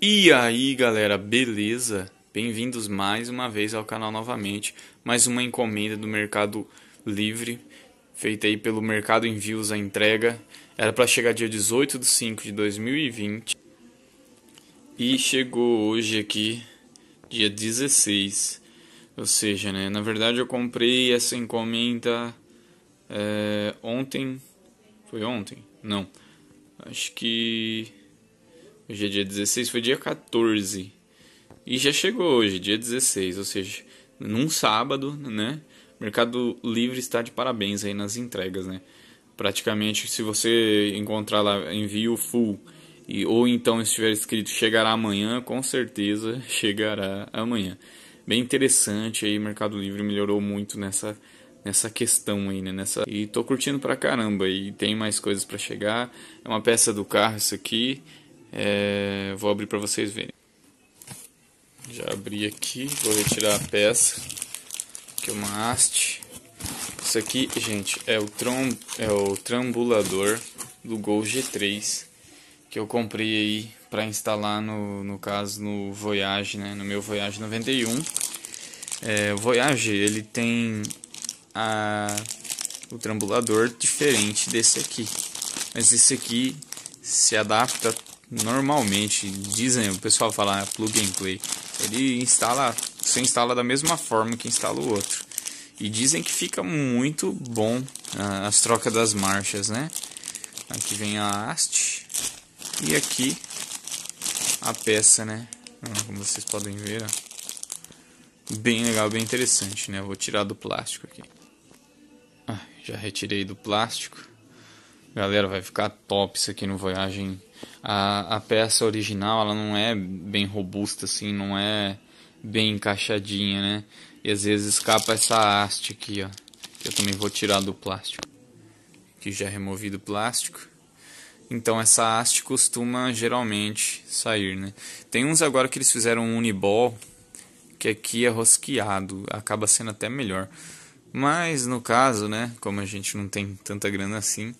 E aí galera, beleza? Bem-vindos mais uma vez ao canal novamente. Mais uma encomenda do Mercado Livre, feita aí pelo Mercado Envios a entrega. Era para chegar dia 18 de 5 de 2020 e chegou hoje aqui, dia 16. Ou seja, né? Na verdade eu comprei essa encomenda é, ontem. Foi ontem? Não. Acho que Hoje é dia 16, foi dia 14. E já chegou hoje, dia 16, ou seja, num sábado, né? Mercado Livre está de parabéns aí nas entregas, né? Praticamente, se você encontrar lá envio full e, ou então estiver escrito chegará amanhã, com certeza chegará amanhã. Bem interessante aí, Mercado Livre melhorou muito nessa nessa questão aí, né? Nessa e tô curtindo pra caramba e tem mais coisas para chegar. É uma peça do carro isso aqui. É, vou abrir para vocês verem. Já abri aqui, vou retirar a peça, que é uma haste. Isso aqui, gente, é o, trom, é o trambulador do Gol G3 que eu comprei aí para instalar no, no caso no Voyage, né, no meu Voyage 91. É, o Voyage ele tem a, o trambulador diferente desse aqui, mas esse aqui se adapta normalmente dizem, o pessoal fala ah, plug and play, ele instala, você instala da mesma forma que instala o outro. E dizem que fica muito bom ah, as trocas das marchas, né? Aqui vem a haste e aqui a peça, né? Ah, como vocês podem ver, ó. bem legal, bem interessante, né? vou tirar do plástico aqui. Ah, já retirei do plástico. Galera, vai ficar top isso aqui no Voyagem. A, a peça original, ela não é bem robusta assim, não é bem encaixadinha, né? E às vezes escapa essa haste aqui, ó. Que eu também vou tirar do plástico. Aqui já é removido o plástico. Então essa haste costuma geralmente sair, né? Tem uns agora que eles fizeram um uniball, que aqui é rosqueado, acaba sendo até melhor. Mas no caso, né, como a gente não tem tanta grana assim,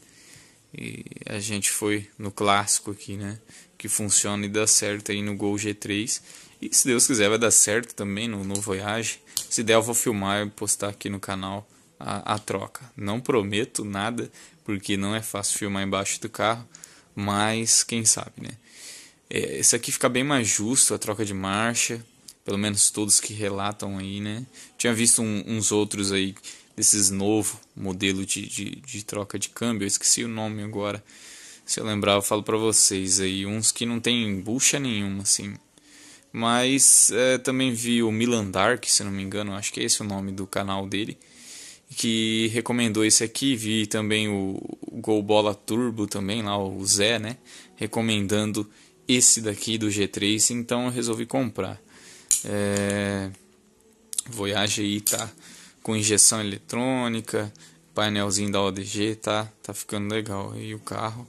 e a gente foi no clássico aqui, né? Que funciona e dá certo aí no Gol G3. E se Deus quiser, vai dar certo também no, no Voyage. Se der, eu vou filmar e postar aqui no canal a, a troca. Não prometo nada, porque não é fácil filmar embaixo do carro, mas quem sabe, né? É, aqui fica bem mais justo a troca de marcha, pelo menos todos que relatam aí, né? Tinha visto um, uns outros aí desses novo modelo de, de, de troca de câmbio, eu esqueci o nome agora. Se eu lembrar, eu falo para vocês aí, uns que não tem bucha nenhuma, assim. Mas é, também vi o Milan Dark, se não me engano, acho que é esse o nome do canal dele, que recomendou esse aqui. Vi também o, o Gol Bola Turbo também, lá o Zé, né? Recomendando esse daqui do G3, então eu resolvi comprar. É... Voyage aí tá com injeção eletrônica, painelzinho da ODG, tá? Tá ficando legal. E o carro.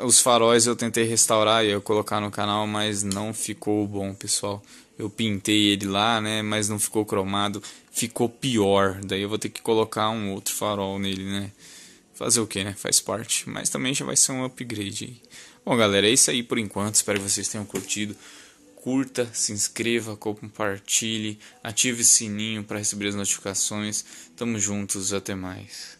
Uh, os faróis eu tentei restaurar e eu colocar no canal, mas não ficou bom, pessoal. Eu pintei ele lá, né? Mas não ficou cromado. Ficou pior. Daí eu vou ter que colocar um outro farol nele, né? Fazer o que, né? Faz parte. Mas também já vai ser um upgrade aí. Bom, galera, é isso aí por enquanto. Espero que vocês tenham curtido curta, se inscreva, compartilhe, ative o sininho para receber as notificações. Tamo juntos, até mais.